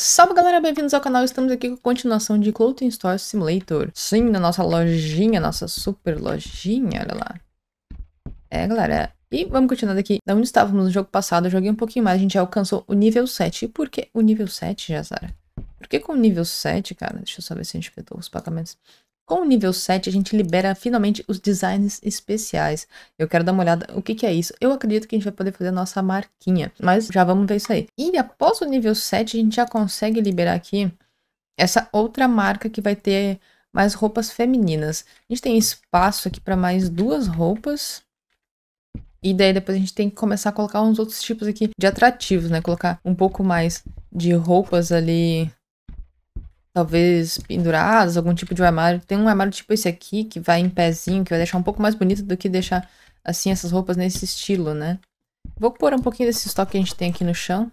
Salve galera, bem-vindos ao canal, estamos aqui com a continuação de Clothing Store Simulator. Sim, na nossa lojinha, nossa super lojinha, olha lá. É galera, e vamos continuar daqui. Da onde estávamos no jogo passado, eu joguei um pouquinho mais, a gente já alcançou o nível 7. E por que o nível 7, Jazara? Por que com o nível 7, cara? Deixa eu só ver se a gente petou os pagamentos. Com o nível 7, a gente libera finalmente os designs especiais. Eu quero dar uma olhada o que, que é isso. Eu acredito que a gente vai poder fazer a nossa marquinha, mas já vamos ver isso aí. E após o nível 7, a gente já consegue liberar aqui essa outra marca que vai ter mais roupas femininas. A gente tem espaço aqui para mais duas roupas. E daí depois a gente tem que começar a colocar uns outros tipos aqui de atrativos, né? Colocar um pouco mais de roupas ali talvez penduradas, algum tipo de armário. Tem um armário tipo esse aqui, que vai em pezinho, que vai deixar um pouco mais bonito do que deixar, assim, essas roupas nesse estilo, né? Vou pôr um pouquinho desse estoque que a gente tem aqui no chão.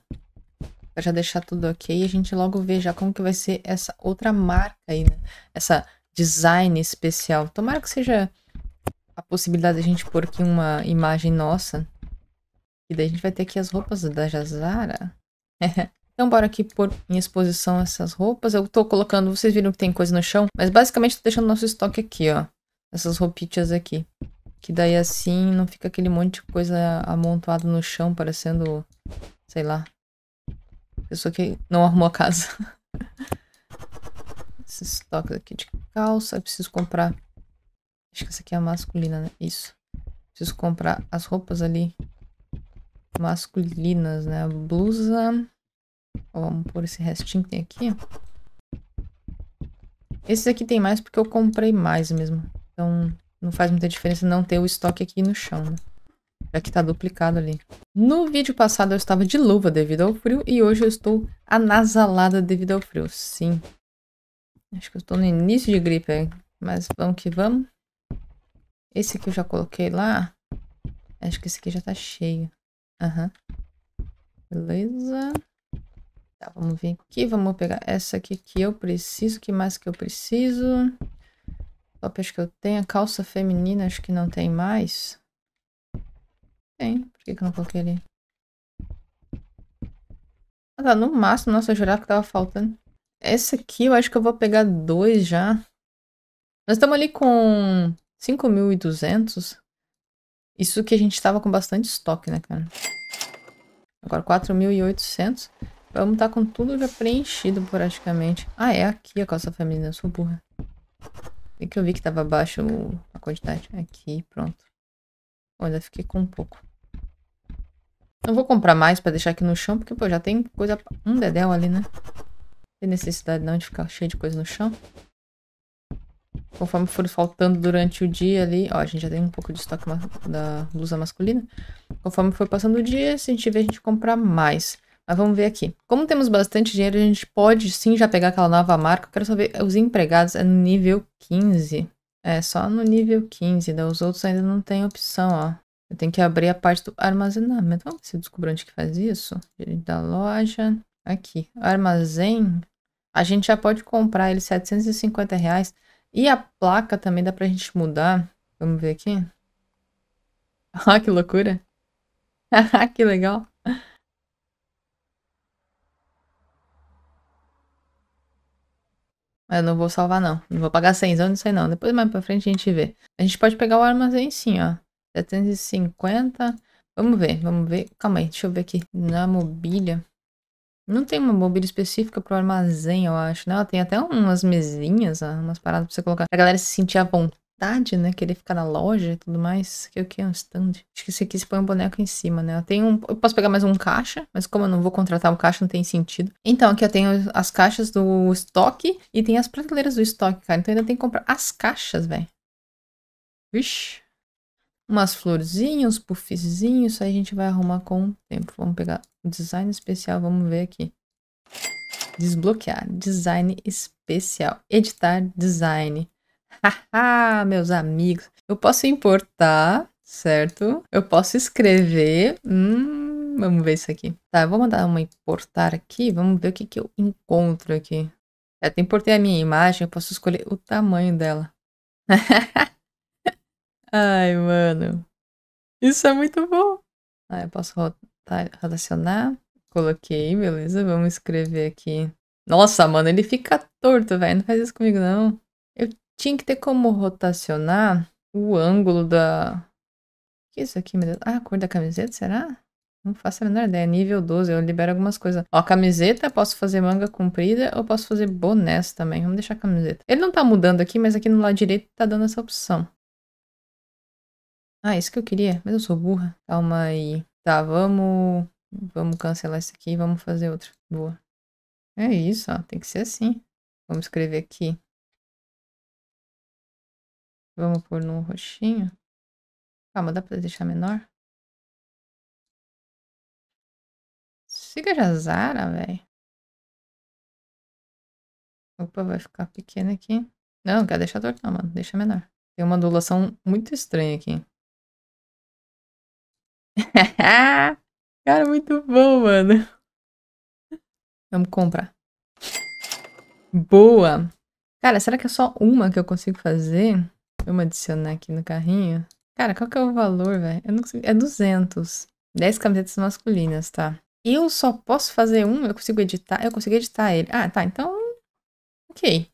Pra já deixar tudo ok. E a gente logo vê já como que vai ser essa outra marca aí, né? Essa design especial. Tomara que seja a possibilidade de a gente pôr aqui uma imagem nossa. E daí a gente vai ter aqui as roupas da Jazara. Então, bora aqui pôr em exposição essas roupas. Eu tô colocando, vocês viram que tem coisa no chão, mas basicamente tô deixando nosso estoque aqui, ó. Essas roupitas aqui. Que daí assim não fica aquele monte de coisa amontoado no chão, parecendo, sei lá, pessoa que não arrumou a casa. Esses estoques aqui de calça, eu preciso comprar. Acho que essa aqui é a masculina, né? Isso. Preciso comprar as roupas ali masculinas, né? Blusa vamos pôr esse restinho que tem aqui. Esses aqui tem mais porque eu comprei mais mesmo. Então, não faz muita diferença não ter o estoque aqui no chão, né? Já que tá duplicado ali. No vídeo passado eu estava de luva devido ao frio e hoje eu estou anasalada devido ao frio. Sim. Acho que eu estou no início de gripe, aí, mas vamos que vamos. Esse aqui eu já coloquei lá. Acho que esse aqui já tá cheio. Aham. Uhum. Beleza. Tá, vamos vir aqui, vamos pegar essa aqui que eu preciso. que mais que eu preciso? Roupas que eu tenho. A calça feminina, acho que não tem mais. Tem. Por que, que eu não coloquei ali? Ah, tá, no máximo. Nossa, eu jurava que tava faltando. Essa aqui eu acho que eu vou pegar dois já. Nós estamos ali com 5.200. Isso que a gente estava com bastante estoque, né, cara? Agora 4.800. Vamos estar tá com tudo já preenchido praticamente. Ah, é aqui a calça feminina, eu sou burra. Tem que eu vi que estava baixo a quantidade. Aqui, pronto. Olha, fiquei com um pouco. Não vou comprar mais para deixar aqui no chão, porque pô, já tem coisa... Um dedéu ali, né? tem necessidade não de ficar cheio de coisa no chão. Conforme for faltando durante o dia ali... Ó, a gente já tem um pouco de estoque da blusa masculina. Conforme for passando o dia, se a gente tiver, a gente comprar mais. Mas vamos ver aqui. Como temos bastante dinheiro, a gente pode sim já pegar aquela nova marca. Eu quero saber os empregados é no nível 15. É, só no nível 15, né? Os outros ainda não tem opção, ó. Eu tenho que abrir a parte do armazenamento. Vamos ver se o onde que faz isso. Ele da loja. Aqui. Armazém. A gente já pode comprar ele 750 reais. E a placa também dá pra gente mudar. Vamos ver aqui. Ah, que loucura. Ah, que legal. Eu não vou salvar, não. Não vou pagar 100, eu não sei não. Depois mais pra frente a gente vê. A gente pode pegar o armazém sim, ó. 750. Vamos ver, vamos ver. Calma aí, deixa eu ver aqui. Na mobília. Não tem uma mobília específica pro armazém, eu acho, né? Ela tem até umas mesinhas, ó, umas paradas pra você colocar. Pra galera se sentir à vontade cidade, né? Querer ficar na loja e tudo mais. Que é o que é um stand? Acho que isso aqui se põe um boneco em cima, né? Eu tenho um. Eu posso pegar mais um caixa, mas como eu não vou contratar um caixa, não tem sentido. Então, aqui eu tenho as caixas do estoque e tem as prateleiras do estoque, cara. Então ainda tem que comprar as caixas, velho. Vixe. Umas florzinhas, uns puffzinhos, isso aí a gente vai arrumar com o tempo. Vamos pegar o design especial, vamos ver aqui. Desbloquear, design especial, editar design. Haha, meus amigos. Eu posso importar, certo? Eu posso escrever. Hum, vamos ver isso aqui. Tá, eu vou mandar uma importar aqui. Vamos ver o que, que eu encontro aqui. Eu é, até importei a minha imagem. Eu posso escolher o tamanho dela. Ai, mano. Isso é muito bom. Ah, eu posso relacionar. Coloquei, beleza. Vamos escrever aqui. Nossa, mano, ele fica torto, velho. Não faz isso comigo, não. Tinha que ter como rotacionar o ângulo da. O que é isso aqui, meu Deus? Ah, a cor da camiseta, será? Não faço a menor ideia. Nível 12, eu libero algumas coisas. Ó, camiseta, posso fazer manga comprida ou posso fazer bonés também. Vamos deixar a camiseta. Ele não tá mudando aqui, mas aqui no lado direito tá dando essa opção. Ah, isso que eu queria. Mas eu sou burra. Calma aí. Tá, vamos... Vamos cancelar isso aqui e vamos fazer outro. Boa. É isso, ó. Tem que ser assim. Vamos escrever aqui. Vamos pôr num roxinho. Calma, dá pra deixar menor? Siga Jazara, velho. Opa, vai ficar pequeno aqui. Não, não quero deixar torto mano. Deixa menor. Tem uma ondulação muito estranha aqui. Cara, muito bom, mano. Vamos comprar. Boa. Cara, será que é só uma que eu consigo fazer? Vamos adicionar aqui no carrinho. Cara, qual que é o valor, velho? Eu não consigo... É 200. 10 camisetas masculinas, tá? Eu só posso fazer um? Eu consigo editar? Eu consigo editar ele. Ah, tá. Então, ok.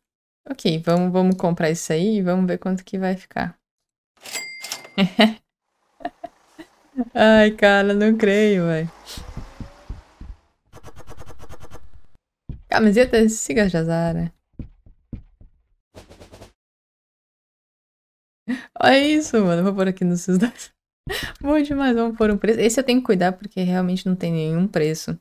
Ok, vamos, vamos comprar isso aí e vamos ver quanto que vai ficar. Ai, cara, não creio, velho. Camisetas Siga Jazara. Olha é isso, mano. Vou pôr aqui nos seus dois. Bom demais, vamos pôr um preço. Esse eu tenho que cuidar porque realmente não tem nenhum preço.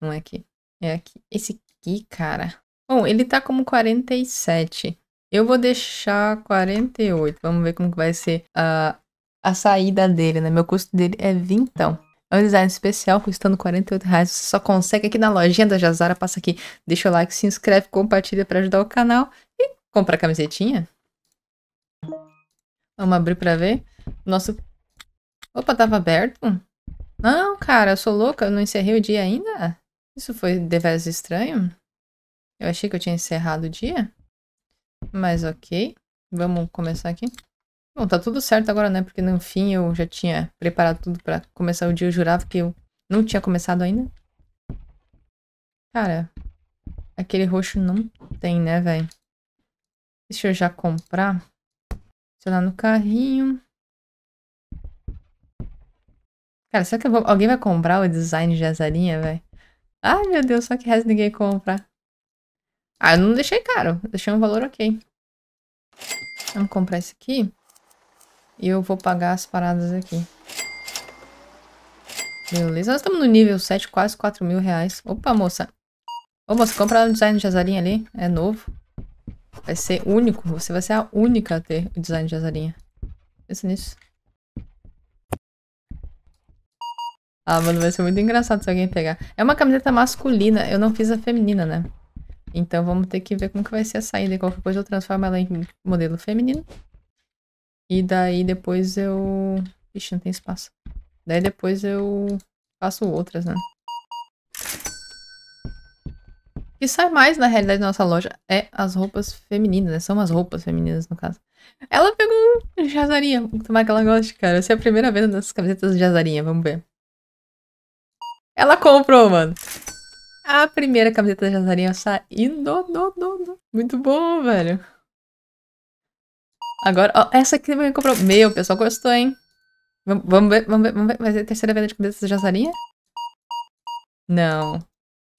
Não é aqui. É aqui. Esse aqui, cara. Bom, ele tá como 47. Eu vou deixar 48. Vamos ver como que vai ser a, a saída dele, né? Meu custo dele é vintão. É um design especial, custando 48 reais. Você só consegue aqui na lojinha da Jazara. Passa aqui, deixa o like, se inscreve, compartilha para ajudar o canal. E compra a camisetinha. Vamos abrir pra ver. Nosso... Opa, tava aberto? Não, cara, eu sou louca. Eu não encerrei o dia ainda? Isso foi deveras estranho? Eu achei que eu tinha encerrado o dia. Mas ok. Vamos começar aqui. Bom, tá tudo certo agora, né? Porque no fim eu já tinha preparado tudo pra começar o dia. Eu jurava que eu não tinha começado ainda. Cara, aquele roxo não tem, né, velho? Deixa eu já comprar. Adicionar no carrinho. Cara, será que vou... alguém vai comprar o design de azarinha, velho? Ai, meu Deus, só que resto ninguém compra. Ah, eu não deixei caro. Deixei um valor ok. Vamos comprar esse aqui. E eu vou pagar as paradas aqui. Beleza, nós estamos no nível 7, quase 4 mil reais. Opa, moça. Ô, moça, compra o design de azarinha ali. É novo. Vai ser único. Você vai ser a única a ter o design de azarinha. Pensa nisso. Ah, mano, vai ser muito engraçado se alguém pegar. É uma camiseta masculina. Eu não fiz a feminina, né? Então vamos ter que ver como que vai ser a saída. Qualquer coisa eu transformo ela em modelo feminino. E daí depois eu... Ixi, não tem espaço. Daí depois eu faço outras, né? que sai é mais, na realidade, da nossa loja é as roupas femininas, né? São as roupas femininas, no caso. Ela pegou jazarinha, vamos tomar que ela gosta, cara. Essa é a primeira venda das camisetas de jazarinha, vamos ver. Ela comprou, mano. A primeira camiseta de jazarinha saindo. Do, do, do. Muito bom, velho. Agora, ó, essa aqui também comprou. Meu, o pessoal gostou, hein? Vamos, vamos ver, vamos ver, vamos ver. Vai ser a terceira venda de camisetas de jazarinha? Não.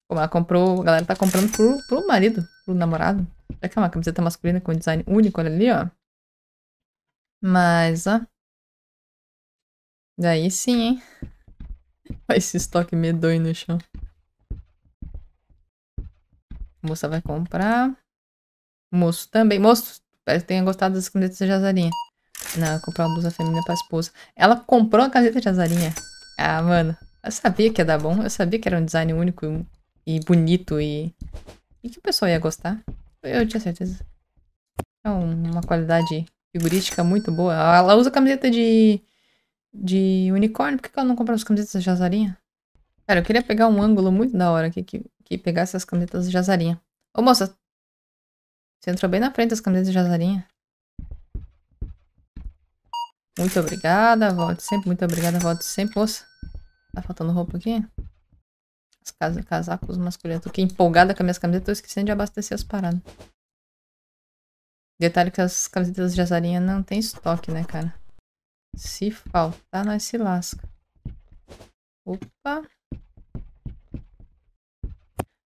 Como ela comprou, a galera tá comprando pro, pro marido, pro namorado. Será que é uma camiseta masculina com design único? Olha ali, ó. Mas, ó. Daí sim, hein? Olha esse estoque medonho no chão. A moça vai comprar. O moço também. Moço, espero que tenha gostado das camisetas de azarinha. Não, comprar uma blusa feminina pra esposa. Ela comprou a camiseta de azarinha. Ah, mano. Eu sabia que ia dar bom. Eu sabia que era um design único e bonito e... E que o pessoal ia gostar. Eu tinha certeza. É uma qualidade figurística muito boa. Ela usa camiseta de... De unicórnio. Por que ela não compra as camisetas de azarinha? Cara, eu queria pegar um ângulo muito da hora aqui que, que pegasse as camisetas de azarinha. Ô moça! Você entrou bem na frente das camisetas de azarinha. Muito obrigada, volte sempre. Muito obrigada, volte sempre, moça. Tá faltando roupa aqui? As casas, casacos masculinos. Tô aqui empolgada com as minhas camisetas, tô esquecendo de abastecer as paradas. Detalhe que as camisetas de azarinha não tem estoque, né, cara? Se faltar, nós se lasca. Opa.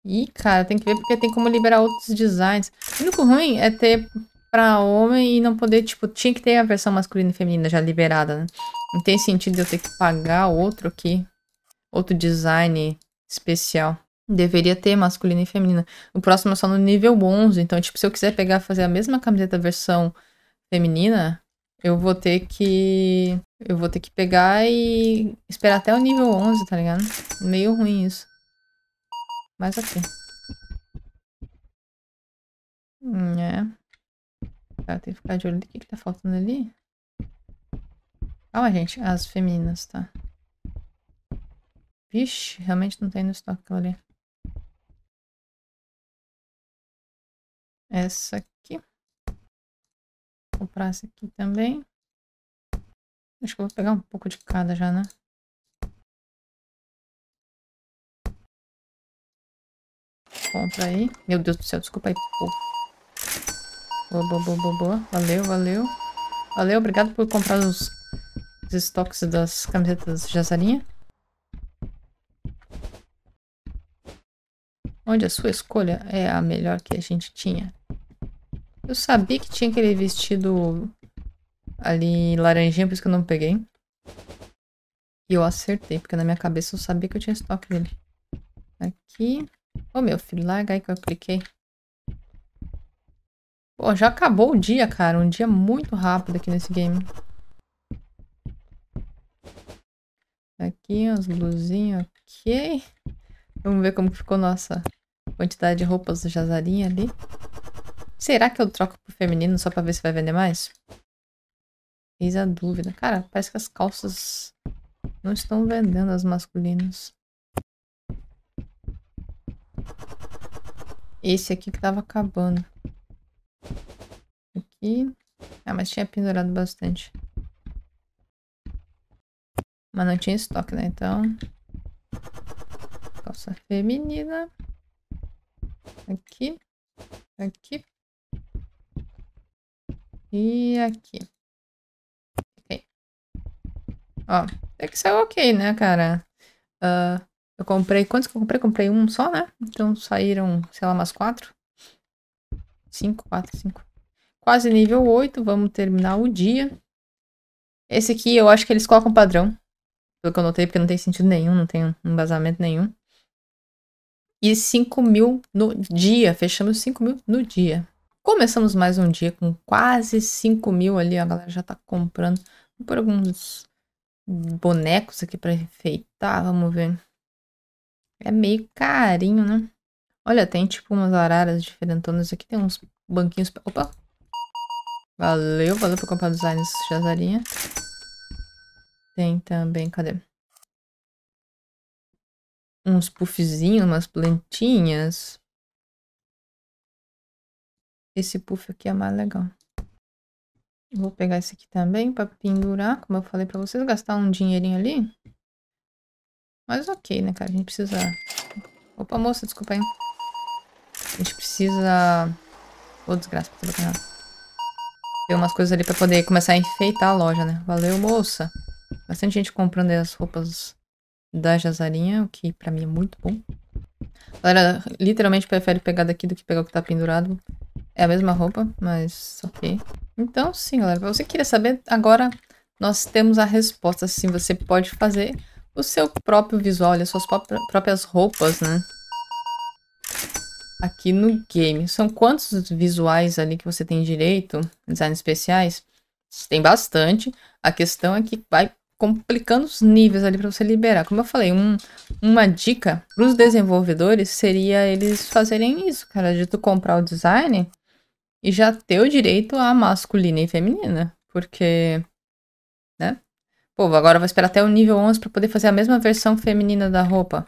Ih, cara, tem que ver porque tem como liberar outros designs. O único ruim é ter pra homem e não poder, tipo, tinha que ter a versão masculina e feminina já liberada, né? Não tem sentido eu ter que pagar outro aqui. Outro design especial. Deveria ter masculina e feminina. O próximo é só no nível 11. Então, tipo, se eu quiser pegar fazer a mesma camiseta versão feminina, eu vou ter que... Eu vou ter que pegar e esperar até o nível 11, tá ligado? Meio ruim isso. Mas ok. Hum, é. Cara, tem que ficar de olho do que, que tá faltando ali. Calma, gente. As femininas, tá? Vixe, realmente não tem no estoque aquela ali. Essa aqui. Vou comprar essa aqui também. Acho que eu vou pegar um pouco de cada já, né? Compra aí. Meu Deus do céu, desculpa aí. Boa, boa, boa, boa, boa. Valeu, valeu. Valeu, obrigado por comprar os, os estoques das camisetas de Jazarinha. onde a sua escolha é a melhor que a gente tinha. Eu sabia que tinha aquele vestido ali laranjinha, por isso que eu não peguei. E eu acertei, porque na minha cabeça eu sabia que eu tinha estoque dele. Aqui. Ô oh, meu filho, larga aí que eu cliquei. Pô, já acabou o dia, cara. Um dia muito rápido aqui nesse game. Aqui, as luzinhas ok. Vamos ver como ficou nossa quantidade de roupas do Jazarinha ali. Será que eu troco pro feminino só pra ver se vai vender mais? Eis a dúvida. Cara, parece que as calças não estão vendendo as masculinas. Esse aqui que tava acabando. Aqui. Ah, mas tinha pendurado bastante. Mas não tinha estoque, né? Então... Nossa, feminina. Aqui, aqui e aqui. Ok. Ó, é que saiu ok, né, cara? Uh, eu comprei, quantos que eu comprei? Comprei um só, né? Então saíram, sei lá, umas quatro. Cinco, quatro, cinco. Quase nível 8, vamos terminar o dia. Esse aqui eu acho que eles colocam padrão. Pelo que eu notei, porque não tem sentido nenhum, não tem um embasamento nenhum e 5 mil no dia. Fechamos 5 mil no dia. Começamos mais um dia com quase 5 mil ali. A galera já tá comprando. Vou pôr alguns bonecos aqui para enfeitar. Vamos ver. É meio carinho, né? Olha, tem tipo umas araras diferentonas aqui. Tem uns banquinhos... Opa! Valeu, valeu por comprar design, Jazarinha. Tem também... Cadê? uns puffzinhos, umas plantinhas. Esse puff aqui é mais legal. Vou pegar esse aqui também para pendurar, como eu falei para vocês, gastar um dinheirinho ali. Mas ok, né, cara? A gente precisa... Opa, moça, desculpa aí. A gente precisa... Ô, desgraça, pra trabalhar. Tem umas coisas ali para poder começar a enfeitar a loja, né? Valeu, moça. Bastante gente comprando as roupas da Jazarinha, o que pra mim é muito bom. A galera literalmente prefere pegar daqui do que pegar o que tá pendurado. É a mesma roupa, mas ok. Então sim, galera, pra você que queria saber, agora nós temos a resposta. Sim, você pode fazer o seu próprio visual, as suas próprias roupas, né? Aqui no game. São quantos visuais ali que você tem direito? Design especiais? Tem bastante. A questão é que vai complicando os níveis ali para você liberar. Como eu falei, um, uma dica para os desenvolvedores seria eles fazerem isso, cara, de tu comprar o design e já ter o direito a masculina e feminina, porque, né? Pô, agora vou esperar até o nível 11 para poder fazer a mesma versão feminina da roupa.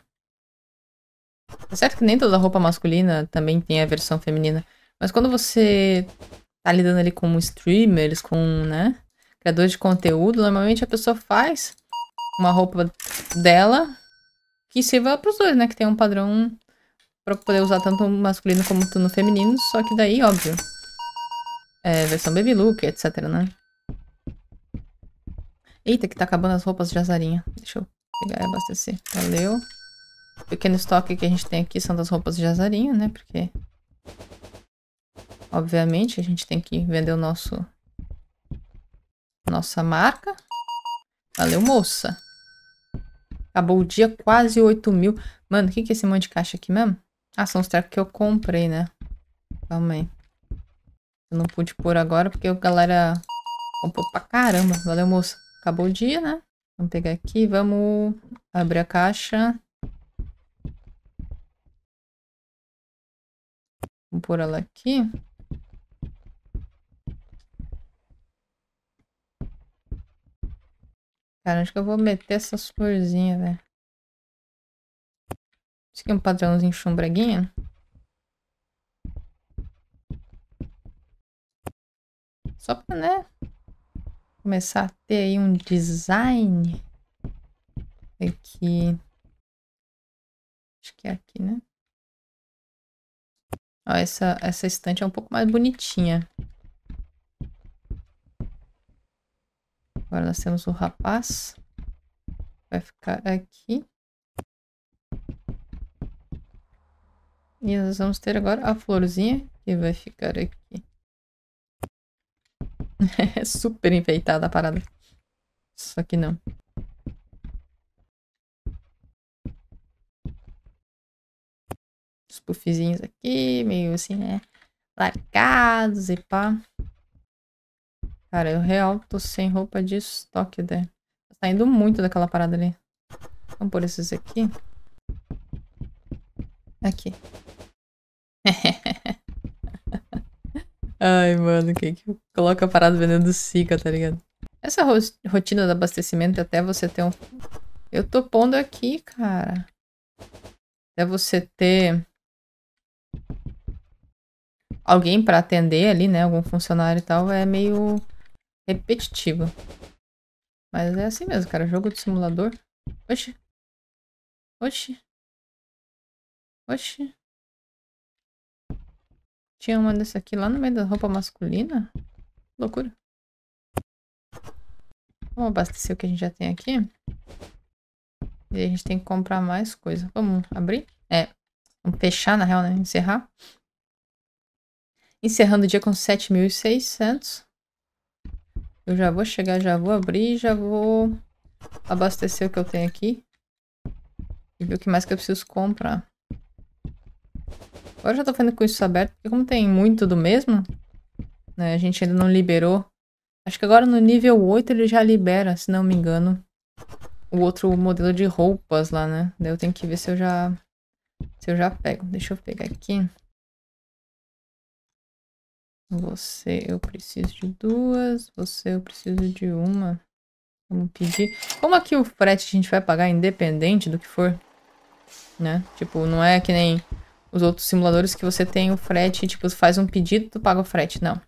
É certo que nem toda roupa masculina também tem a versão feminina, mas quando você tá lidando ali com streamers, com, né? criador de conteúdo, normalmente a pessoa faz uma roupa dela que sirva para os dois, né? Que tem um padrão para poder usar tanto no masculino como no feminino, só que daí, óbvio, é versão baby look, etc, né? Eita, que tá acabando as roupas de azarinha. Deixa eu pegar e abastecer. Valeu. O pequeno estoque que a gente tem aqui são das roupas de azarinha, né? Porque, obviamente, a gente tem que vender o nosso nossa marca. Valeu, moça. Acabou o dia, quase 8 mil. Mano, o que, que é esse monte de caixa aqui mesmo? Ah, são os trecos que eu comprei, né? Calma aí. Eu não pude pôr agora porque a galera comprou pra caramba. Valeu, moça. Acabou o dia, né? Vamos pegar aqui, vamos abrir a caixa. Vamos pôr ela aqui. Cara, acho que eu vou meter essas florzinhas, velho. Isso aqui é um padrãozinho chumbreguinha. Só pra, né? Começar a ter aí um design. Aqui. Acho que é aqui, né? Ó, essa, essa estante é um pouco mais bonitinha. Agora nós temos o rapaz. Vai ficar aqui. E nós vamos ter agora a florzinha, que vai ficar aqui. É super enfeitada a parada. Só que não. Os puffzinhos aqui, meio assim, né? Largados e pá. Cara, eu real tô sem roupa de estoque, né? Tá saindo muito daquela parada ali. Vamos por esses aqui. Aqui. Ai, mano, que que coloca a parada vendendo sica, tá ligado? Essa ro rotina do abastecimento é até você ter um... Eu tô pondo aqui, cara. Até você ter... Alguém pra atender ali, né? Algum funcionário e tal, é meio repetitivo, Mas é assim mesmo, cara. Jogo de simulador. Oxi. Oxi. Oxi. Tinha uma dessa aqui lá no meio da roupa masculina. Loucura. Vamos abastecer o que a gente já tem aqui. E a gente tem que comprar mais coisa. Vamos abrir? É. Vamos fechar, na real, né? Encerrar. Encerrando o dia com 7.600. Eu já vou chegar, já vou abrir, já vou abastecer o que eu tenho aqui. E ver o que mais que eu preciso comprar. Agora eu já tô fazendo com isso aberto, porque como tem muito do mesmo, né, a gente ainda não liberou. Acho que agora no nível 8 ele já libera, se não me engano, o outro modelo de roupas lá, né? Daí eu tenho que ver se eu já se eu já pego. Deixa eu pegar aqui. Você eu preciso de duas, você eu preciso de uma. Vamos pedir. Como aqui o frete a gente vai pagar independente do que for, né? Tipo, não é que nem os outros simuladores que você tem o frete, tipo, faz um pedido, tu paga o frete, não.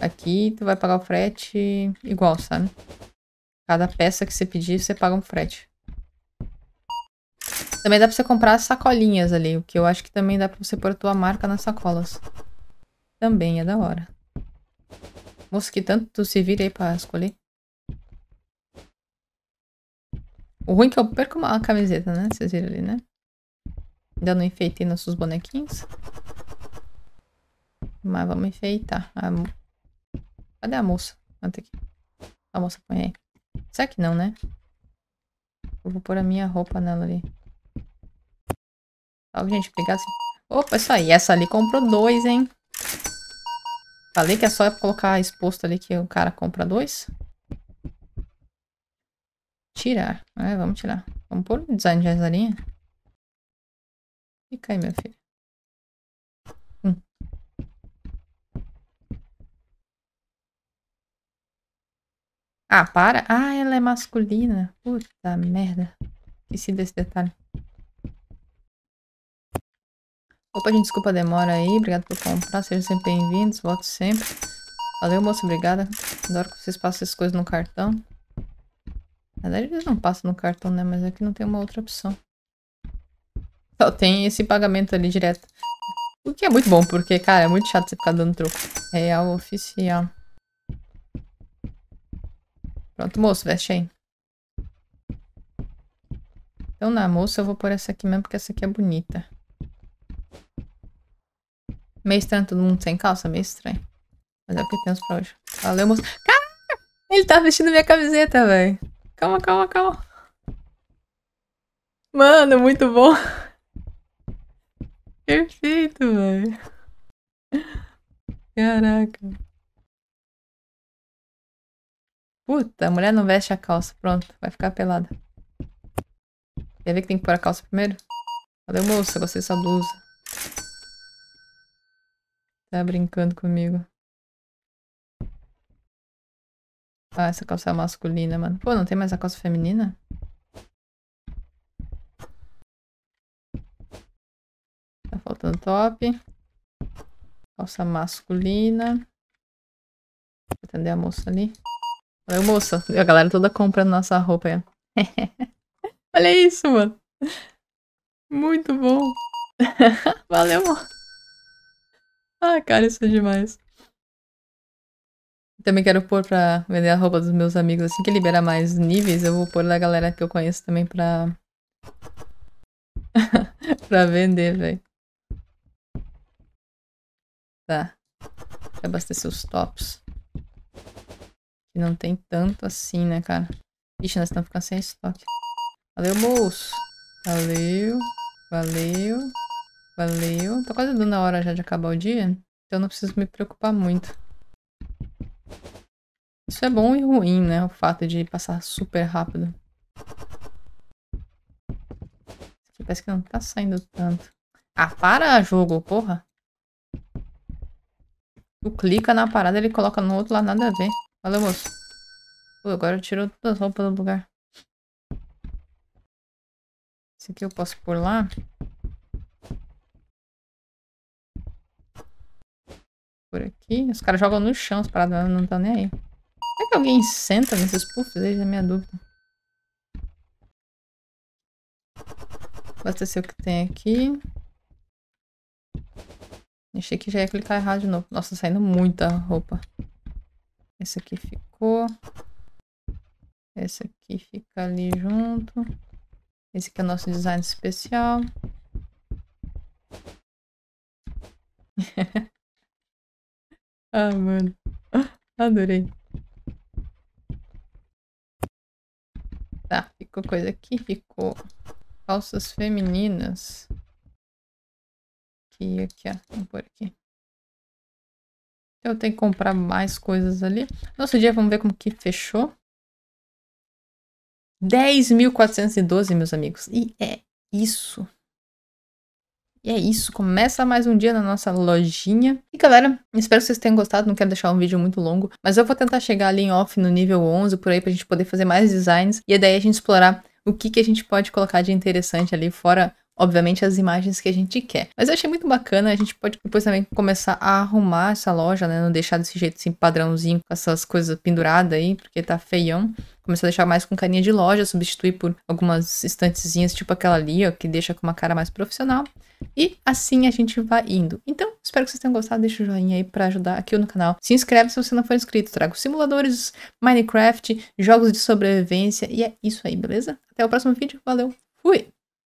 Aqui tu vai pagar o frete igual, sabe? Cada peça que você pedir, você paga um frete. Também dá pra você comprar sacolinhas ali, o que eu acho que também dá pra você pôr a tua marca nas sacolas. Também é da hora. Moço, que tanto se vira aí pra escolher. O ruim é que eu perco uma camiseta, né? Vocês viram ali, né? Ainda não enfeitei nossos bonequinhos. Mas vamos enfeitar. A... Ah, cadê a moça? Até ah, tá aqui. A moça põe aí. Será que não, né? Eu vou pôr a minha roupa nela ali. Salve, gente. Obrigado. Opa, isso aí. Essa ali comprou dois, hein? Falei que é só colocar exposto ali que o cara compra dois. Tirar. É, vamos tirar. Vamos pôr o design de azarinha. Fica aí, meu filho. Hum. Ah, para. Ah, ela é masculina. Puta merda. Esqueci desse detalhe. Opa, gente, desculpa a demora aí. Obrigado por comprar. Sejam sempre bem-vindos. Volte sempre. Valeu, moço. Obrigada. Adoro que vocês passem essas coisas no cartão. Na verdade, eles não passam no cartão, né? Mas aqui não tem uma outra opção. Só tem esse pagamento ali direto. O que é muito bom, porque, cara, é muito chato você ficar dando troco. Real oficial. Pronto, moço, veste aí. Então, na moça, eu vou por essa aqui mesmo, porque essa aqui é bonita. Meio estranho todo mundo sem calça, meio estranho. Mas é o que temos pra hoje. Valeu, moço. Cara, ele tá vestindo minha camiseta, velho. Calma, calma, calma. Mano, muito bom. Perfeito, velho. Caraca. Puta, a mulher não veste a calça. Pronto, vai ficar pelada. Quer ver que tem que pôr a calça primeiro? Valeu, moça. Gostei dessa blusa. Tá brincando comigo. Ah, essa calça é masculina, mano. Pô, não tem mais a calça feminina? Tá faltando top. Calça masculina. Vou atender a moça ali. Olha a moça. A galera toda comprando nossa roupa aí. Olha isso, mano. Muito bom. Valeu, moça. Ah, cara, isso é demais. Também quero pôr pra vender a roupa dos meus amigos. Assim que liberar mais níveis, eu vou pôr da galera que eu conheço também pra... pra vender, velho. Tá. Vou abastecer os tops. Que não tem tanto assim, né, cara? Ixi, nós estamos ficando sem estoque. Valeu, moço. Valeu. Valeu. Valeu. Tá quase dando a hora já de acabar o dia, então não preciso me preocupar muito. Isso é bom e ruim, né? O fato de passar super rápido. parece que não tá saindo tanto. Ah, para jogo, porra. Tu clica na parada, ele coloca no outro lado, nada a ver. Valeu, moço. Pô, agora tirou todas as roupas do lugar. Esse aqui eu posso pôr lá. por aqui. Os caras jogam no chão as paradas, não estão tá nem aí. Será que alguém senta nesses puffs? Essa é a minha dúvida. Abastecer o que tem aqui. Achei que já ia clicar errado de novo. Nossa, tá saindo muita roupa. Esse aqui ficou. Esse aqui fica ali junto. Esse aqui é o nosso design especial. Ah, mano. Ah, adorei. Tá, ficou coisa aqui, ficou calças femininas. Aqui, aqui, ó. Vamos por aqui. Eu então, tenho que comprar mais coisas ali. Nosso dia, vamos ver como que fechou. 10.412, meus amigos. E é isso. E é isso, começa mais um dia na nossa lojinha. E galera, espero que vocês tenham gostado, não quero deixar um vídeo muito longo, mas eu vou tentar chegar ali em off no nível 11, por aí, pra gente poder fazer mais designs, e daí a gente explorar o que, que a gente pode colocar de interessante ali, fora obviamente as imagens que a gente quer. Mas eu achei muito bacana, a gente pode depois também começar a arrumar essa loja, né, não deixar desse jeito assim padrãozinho com essas coisas penduradas aí, porque tá feião começou a deixar mais com carinha de loja, substituir por algumas estantezinhas, tipo aquela ali, ó, que deixa com uma cara mais profissional. E assim a gente vai indo. Então, espero que vocês tenham gostado. Deixa o joinha aí para ajudar aqui no canal. Se inscreve se você não for inscrito. Trago simuladores, Minecraft, jogos de sobrevivência. E é isso aí, beleza? Até o próximo vídeo. Valeu, fui!